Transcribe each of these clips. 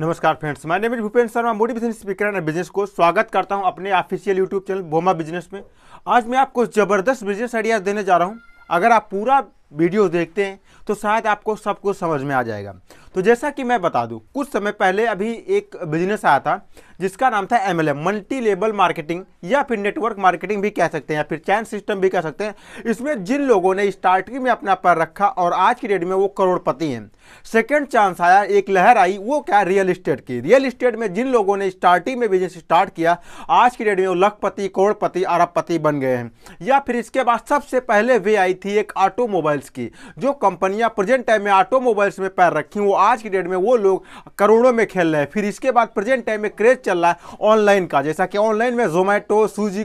नमस्कार फ्रेंड्स मैं नेम भूपेंद्र शर्मा मोटी बिजनेस स्पीकर एंड बिजनेस को स्वागत करता हूं अपने official YouTube channel Boma business में आज मैं आपको ज़बरदस्त बिजनेस आइडिया देने जा रहा हूं अगर आप पूरा वीडियो देखते हैं तो शायद आपको सब कुछ समझ में आ जाएगा तो जैसा कि मैं बता दूं कुछ समय पहले अभी एक बिजनेस आया था जिसका नाम था एम मल्टी लेवल मार्केटिंग या फिर नेटवर्क मार्केटिंग भी कह सकते हैं या फिर चैन सिस्टम भी कह सकते हैं इसमें जिन लोगों ने स्टार्टिंग में अपना पैर रखा और आज की डेट में वो करोड़पति हैं सेकेंड चांस आया एक लहर आई वो क्या रियल इस्टेट की रियल इस्टेट में जिन लोगों ने स्टार्टिंग में बिजनेस स्टार्ट किया आज की डेट में वो लखपति करोड़पति अरबपति बन गए हैं या फिर इसके बाद सबसे पहले वे आई थी एक ऑटोमोबाइल्स की जो कंपनियाँ प्रेजेंट टाइम में ऑटोमोबाइल्स में पैर रखी वो आज की डेट में वो लोग करोड़ों में खेल रहे हैं फिर इसके बाद प्रेजेंट टाइम में क्रेज चल रहा है ऑनलाइन का जैसा कि ऑनलाइन में जोमेटो सूजी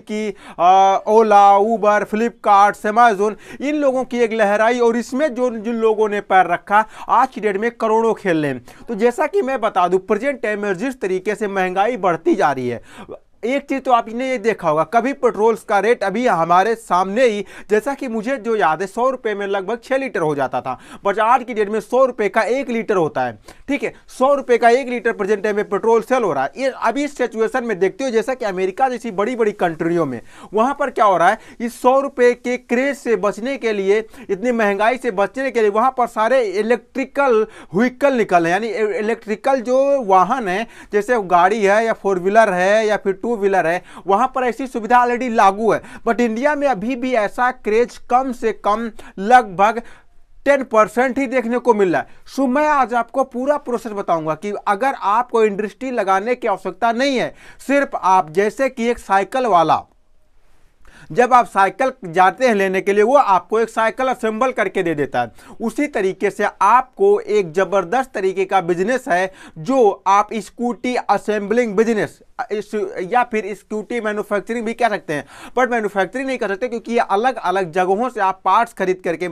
ओला ऊबर फ्लिपकार्ट सेमाजोन इन लोगों की एक लहराई और इसमें जो जिन लोगों ने पैर रखा आज की डेट में करोड़ों खेल रहे हैं तो जैसा कि मैं बता दूँ प्रेजेंट टाइम में जिस तरीके से महंगाई बढ़ती जा रही है एक चीज़ तो आपने ये देखा होगा कभी पेट्रोल्स का रेट अभी हमारे सामने ही जैसा कि मुझे जो याद है सौ रुपए में लगभग छह लीटर हो जाता था बट आज की डेट में सौ रुपये का एक लीटर होता है ठीक है सौ रुपए का एक लीटर प्रेजेंट टाइम में पेट्रोल सेल हो रहा है ये अभी इस सिचुएसन में देखते हो जैसा कि अमेरिका जैसी बड़ी बड़ी कंट्रियों में वहां पर क्या हो रहा है इस सौ रुपए के क्रेज से बचने के लिए इतनी महंगाई से बचने के लिए वहां पर सारे इलेक्ट्रिकल व्हीकल निकल रहे यानी इलेक्ट्रिकल जो वाहन है जैसे गाड़ी है या फोर व्हीलर है या फिर टू व्हीलर है वहां पर ऐसी सुविधा ऑलरेडी लागू है बट इंडिया में अभी भी ऐसा क्रेज कम से कम लगभग टेन परसेंट ही देखने को मिल रहा है सो मैं आज आपको पूरा प्रोसेस बताऊंगा कि अगर आपको इंडस्ट्री लगाने की आवश्यकता नहीं है सिर्फ आप जैसे कि एक साइकिल वाला जब आप साइकिल जाते हैं लेने के लिए वो आपको एक साइकिल असेंबल करके दे देता है उसी तरीके से आपको एक ज़बरदस्त तरीके का बिजनेस है जो आप स्कूटी असेंबलिंग बिजनेस इस या फिर स्कूटी मैन्युफैक्चरिंग भी कह सकते हैं बट मैन्युफैक्चरिंग नहीं कर सकते क्योंकि ये अलग अलग जगहों से आप पार्ट्स खरीद करके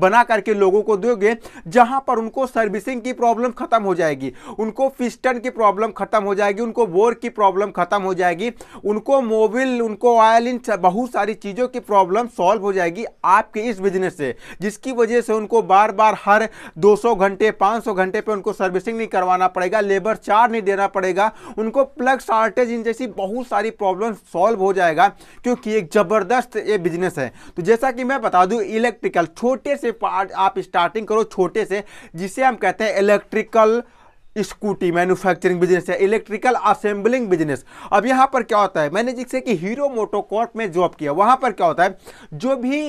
बना करके लोगों को दोगे जहाँ पर उनको सर्विसिंग की प्रॉब्लम खत्म हो जाएगी उनको पिस्टन की प्रॉब्लम खत्म हो जाएगी उनको बोर की प्रॉब्लम खत्म हो जाएगी उनको मोबिल उनको ऑयल इन बहुत सारी चीज़ों की प्रॉब्लम सॉल्व हो जाएगी आपके इस बिजनेस से जिसकी वजह से उनको बार बार हर दो घंटे 500 घंटे पर उनको सर्विसिंग नहीं करवाना पड़ेगा लेबर चार्ज नहीं देना पड़ेगा उनको प्लग स्टार्ट शॉर्टेज इन जैसी बहुत सारी प्रॉब्लम सॉल्व हो जाएगा क्योंकि एक ज़बरदस्त ये बिजनेस है तो जैसा कि मैं बता दूं इलेक्ट्रिकल छोटे से पार्ट आप स्टार्टिंग करो छोटे से जिसे हम कहते हैं इलेक्ट्रिकल स्कूटी मैन्युफैक्चरिंग बिजनेस है इलेक्ट्रिकल असेंबलिंग बिजनेस अब यहाँ पर क्या होता है मैंने जिससे कि हीरो मोटोकॉर्प में जॉब किया वहाँ पर क्या होता है जो भी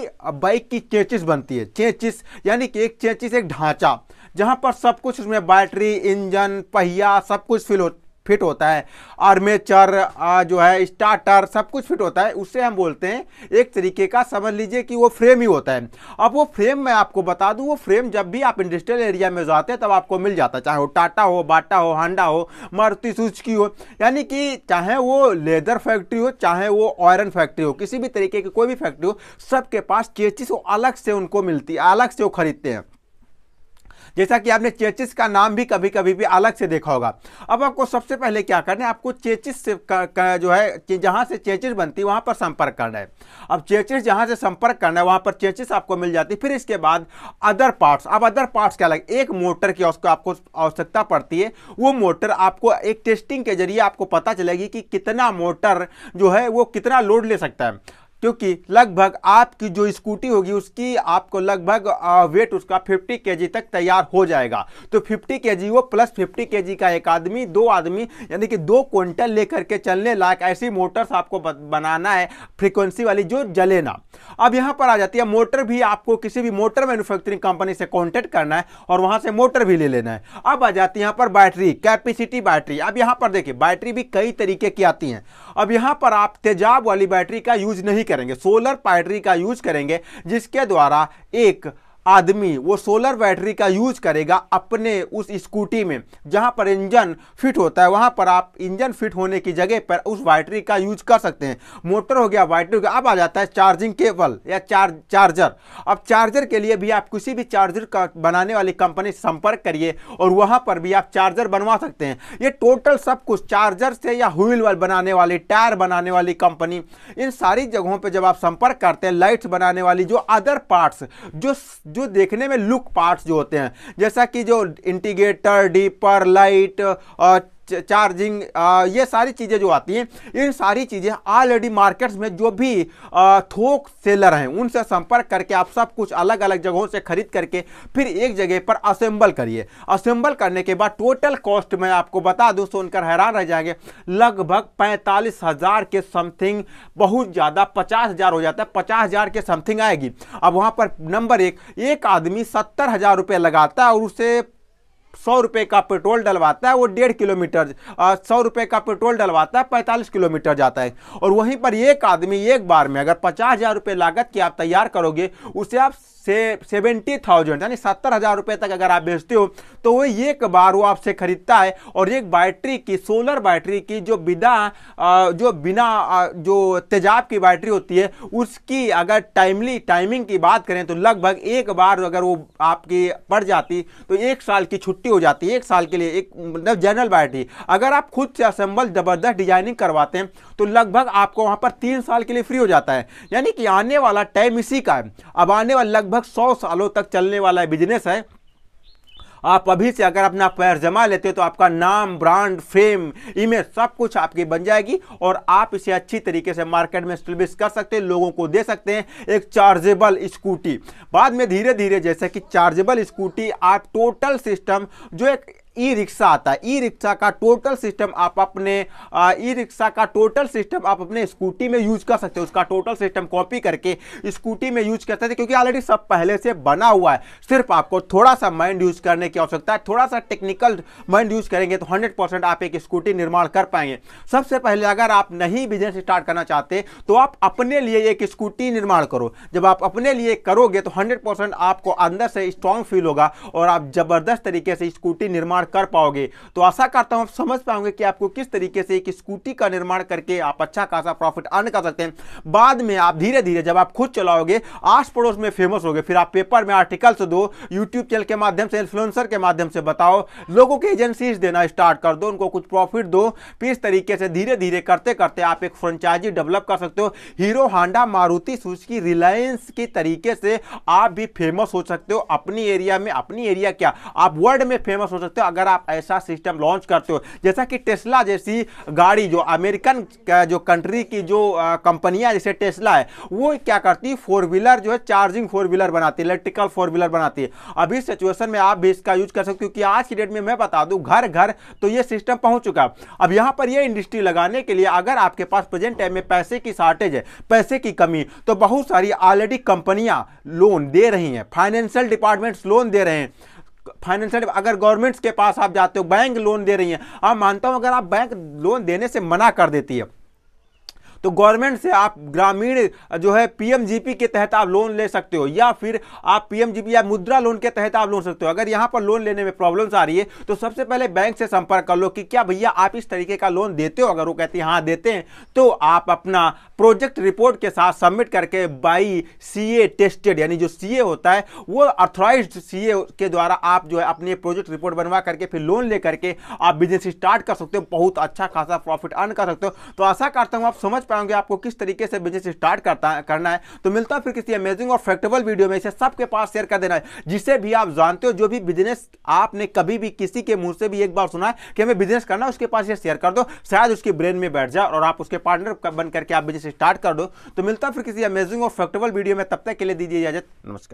बाइक की चेचिस बनती है चेचिस यानी कि एक चेचिस एक ढांचा जहाँ पर सब कुछ उसमें बैटरी इंजन पहिया सब कुछ फिल हो फिट होता है आर्मेचर जो है स्टार्टर सब कुछ फिट होता है उससे हम बोलते हैं एक तरीके का समझ लीजिए कि वो फ्रेम ही होता है अब वो फ्रेम मैं आपको बता दूं वो फ्रेम जब भी आप इंडस्ट्रियल एरिया में जाते हैं तब आपको मिल जाता है चाहे वो टाटा हो बाटा हो हांडा हो मारुति सुजुकी हो यानी कि चाहे वो लेदर फैक्ट्री हो चाहे वो आयरन फैक्ट्री हो किसी भी तरीके की कोई भी फैक्ट्री हो सबके पास चेचिस अलग से उनको मिलती है अलग से वो खरीदते हैं जैसा कि आपने चेचिस का नाम भी कभी कभी भी अलग से देखा होगा अब आपको सबसे पहले क्या करना है आपको चेचिस से कर, कर, जो है जहाँ से चेचिस बनती है वहाँ पर संपर्क करना है अब चेचिस जहाँ से संपर्क करना है वहाँ पर चेचिस आपको मिल जाती है फिर इसके बाद अदर पार्ट्स अब अदर पार्ट्स क्या लगे एक मोटर की आपको आवश्यकता पड़ती है वो मोटर आपको एक टेस्टिंग के जरिए आपको पता चलेगी कि कितना मोटर जो है वो कितना लोड ले सकता है क्योंकि लगभग आपकी जो स्कूटी होगी उसकी आपको लगभग वेट उसका 50 के तक तैयार हो जाएगा तो 50 के वो प्लस 50 के का एक आदमी दो आदमी यानी कि दो क्विंटल लेकर के चलने लायक ऐसी मोटर्स आपको बनाना है फ्रीक्वेंसी वाली जो जले ना अब यहाँ पर आ जाती है मोटर भी आपको किसी भी मोटर मैन्युफैक्चरिंग कंपनी से कॉन्टेक्ट करना है और वहां से मोटर भी ले लेना है अब आ जाती है यहाँ पर बैटरी कैपेसिटी बैटरी अब यहाँ पर देखिए बैटरी भी कई तरीके की आती है अब यहाँ पर आप तेजाब वाली बैटरी का यूज नहीं करेंगे सोलर बैटरी का यूज करेंगे जिसके द्वारा एक आदमी वो सोलर बैटरी का यूज करेगा अपने उस स्कूटी में जहाँ पर इंजन फिट होता है वहाँ पर आप इंजन फिट होने की जगह पर उस बैटरी का यूज कर सकते हैं मोटर हो गया बैटरी हो गया अब आ जाता है चार्जिंग केबल या चार्ज चार्जर अब चार्जर के लिए भी आप किसी भी चार्जर का बनाने वाली कंपनी से संपर्क करिए और वहाँ पर भी आप चार्जर बनवा सकते हैं ये टोटल सब कुछ चार्जर से या व्हील वाल बनाने वाली टायर बनाने वाली कंपनी इन सारी जगहों पर जब आप संपर्क करते हैं लाइट्स बनाने वाली जो अदर पार्ट्स जो जो देखने में लुक पार्ट्स जो होते हैं जैसा कि जो इंटीग्रेटर डीपर लाइट और चार्जिंग ये सारी चीज़ें जो आती हैं इन सारी चीज़ें ऑलरेडी मार्केट्स में जो भी थोक सेलर हैं उनसे संपर्क करके आप सब कुछ अलग अलग जगहों से खरीद करके फिर एक जगह पर असेंबल करिए असेंबल करने के बाद टोटल कॉस्ट मैं आपको बता दूँ सुनकर हैरान रह जाएंगे लगभग पैंतालीस हज़ार के समथिंग बहुत ज़्यादा पचास हज़ार हो जाता है पचास हज़ार के समथिंग आएगी अब वहाँ पर नंबर एक एक आदमी सत्तर हज़ार रुपये लगाता है और उसे सौ रुपये का पेट्रोल डलवाता है वो डेढ़ किलोमीटर सौ रुपये का पेट्रोल डलवाता है पैंतालीस किलोमीटर जाता है और वहीं पर एक आदमी एक बार में अगर पचास हज़ार रुपये लागत की आप तैयार करोगे उसे आप से सेवेंटी थाउजेंड यानी सत्तर हज़ार रुपये तक अगर आप बेचते हो तो वो एक बार वो आपसे ख़रीदता है और एक बैटरी की सोलर बैटरी की जो बिना जो बिना जो तेजाब की बैटरी होती है उसकी अगर टाइमली टाइमिंग की बात करें तो लगभग एक बार अगर वो आपकी पड़ जाती तो एक साल की छुट्टी छुट्टी हो जाती है एक साल के लिए एक मतलब जनरल बायोटी अगर आप खुद से असेंबल ज़बरदस्त डिजाइनिंग करवाते हैं तो लगभग आपको वहाँ पर तीन साल के लिए फ्री हो जाता है यानी कि आने वाला टाइम इसी का है अब आने वाला लगभग सौ सालों तक चलने वाला बिजनेस है आप अभी से अगर अपना पैर जमा लेते हो तो आपका नाम ब्रांड फेम इमेज सब कुछ आपकी बन जाएगी और आप इसे अच्छी तरीके से मार्केट में सर्विस कर सकते हैं लोगों को दे सकते हैं एक चार्जेबल स्कूटी बाद में धीरे धीरे जैसे कि चार्जेबल स्कूटी आप टोटल सिस्टम जो एक ई रिक्शा आता है ई रिक्शा का टोटल सिस्टम आप अपने ई रिक्शा का टोटल सिस्टम आप अपने स्कूटी में यूज कर सकते हो उसका टोटल सिस्टम कॉपी करके स्कूटी में यूज कर सकते क्योंकि ऑलरेडी सब पहले से बना हुआ है सिर्फ आपको थोड़ा सा माइंड यूज करने की आवश्यकता है थोड़ा सा टेक्निकल माइंड यूज करेंगे तो हंड्रेड आप एक स्कूटी निर्माण कर पाएंगे सबसे पहले अगर आप नहीं बिजनेस स्टार्ट करना चाहते तो आप अपने लिए एक स्कूटी निर्माण करो जब आप अपने लिए करोगे तो हंड्रेड आपको अंदर से स्ट्रांग फील होगा और आप जबरदस्त तरीके से स्कूटी निर्माण निर्माण कर पाओगे तो आशा करता हूँ आप समझ पाओगे कि आपको किस तरीके से एक स्कूटी का निर्माण करके आप अच्छा खासा प्रॉफिट अर्न कर सकते हैं बाद में आप धीरे धीरे जब आप खुद चलाओगे आस पड़ोस में फेमस हो फिर आप पेपर में आर्टिकल्स दो यूट्यूब चैनल के माध्यम से इन्फ्लुएंसर के माध्यम से बताओ लोगों की एजेंसीज देना स्टार्ट कर दो उनको कुछ प्रॉफिट दो फिर तरीके से धीरे धीरे करते करते आप एक फ्रेंचाइजी डेवलप कर सकते हो Hero Honda Maruti Suzuki Reliance के तरीके से आप भी फेमस हो सकते हो अपनी एरिया में अपनी एरिया क्या आप वर्ल्ड में फेमस हो सकते हो अगर आप ऐसा सिस्टम लॉन्च करते हो जैसा कि टेस्ला जैसी गाड़ी जो अमेरिकन जो कंट्री की जो कंपनियां जैसे टेस्ला है वो क्या करती है फोर व्हीलर जो है चार्जिंग फोर व्हीलर बनाती है इलेक्ट्रिकल फोर व्हीलर बनाती है अभी सिचुएशन में आप भी इसका यूज कर सकते हो क्योंकि आज की डेट में मैं बता दूँ घर घर तो ये सिस्टम पहुँच चुका अब यहाँ पर यह इंडस्ट्री लगाने के लिए अगर आपके पास प्रेजेंट टाइम में पैसे की शार्टेज है पैसे की कमी तो बहुत सारी ऑलरेडी कंपनियाँ लोन दे रही हैं फाइनेंशियल डिपार्टमेंट्स लोन दे रहे हैं फाइनेंशियल अगर गवर्नमेंट्स के पास आप जाते हो बैंक लोन दे रही है आप मानता हूं अगर आप बैंक लोन देने से मना कर देती है तो गवर्नमेंट से आप ग्रामीण जो है पीएमजीपी के तहत आप लोन ले सकते हो या फिर आप पीएमजीपी या मुद्रा लोन के तहत आप लोन सकते हो अगर यहाँ पर लोन लेने में प्रॉब्लम्स आ रही है तो सबसे पहले बैंक से संपर्क कर लो कि क्या भैया आप इस तरीके का लोन देते हो अगर वो कहते हैं हाँ देते हैं तो आप अपना प्रोजेक्ट रिपोर्ट के साथ सबमिट करके बाई सी टेस्टेड यानी जो सी होता है वो अर्थोराइज सी के द्वारा आप जो है अपने प्रोजेक्ट रिपोर्ट बनवा करके फिर लोन ले करके आप बिजनेस स्टार्ट कर सकते हो बहुत अच्छा खासा प्रॉफिट अर्न कर सकते हो तो आशा करता हूँ आप समझ पाए आपको किस तरीके से बिजनेस स्टार्ट करता करना है तो मिलता है फिर किसी अमेजिंग और फैक्टेबल वीडियो में इसे सबके पास शेयर कर देना है जिसे भी आप जानते हो जो भी बिजनेस आपने कभी भी किसी के मुंह से भी एक बार सुना है कि हमें बिजनेस करना है उसके पास ये शेयर कर दो शायद उसके ब्रेन में बैठ जाए और आप उसके पार्टनर बन करके आप बिजनेस स्टार्ट कर दो तो मिलता फिर किसी अमेजिंग और फैक्टेबल वीडियो में तब तक के लिए दीजिए इजाजत नमस्कार